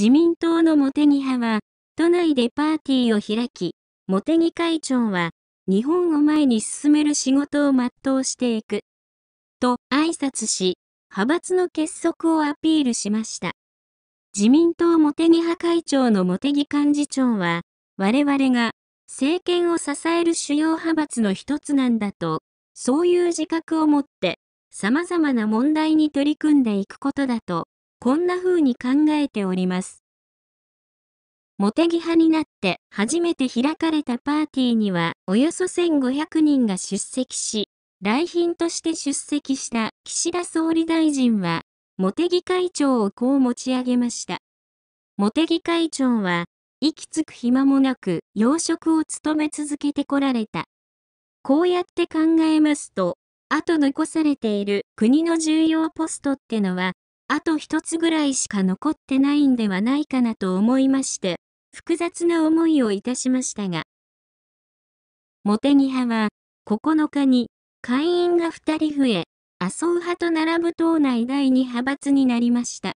自民党の茂木派は、都内でパーティーを開き、茂木会長は、日本を前に進める仕事を全うしていく。と挨拶し、派閥の結束をアピールしました。自民党茂木派会長の茂木幹事長は、我々が政権を支える主要派閥の一つなんだと、そういう自覚を持って、様々な問題に取り組んでいくことだとこんな風に考えております。茂木派になって初めて開かれたパーティーにはおよそ1500人が出席し、来賓として出席した岸田総理大臣は、茂木会長をこう持ち上げました。茂木会長は、息つく暇もなく、養殖を務め続けてこられた。こうやって考えますと、後残されている国の重要ポストってのは、あと一つぐらいしか残ってないんではないかなと思いまして、複雑な思いをいたしましたが、茂木派は、9日に会員が2人増え、麻生派と並ぶ党内第2派閥になりました。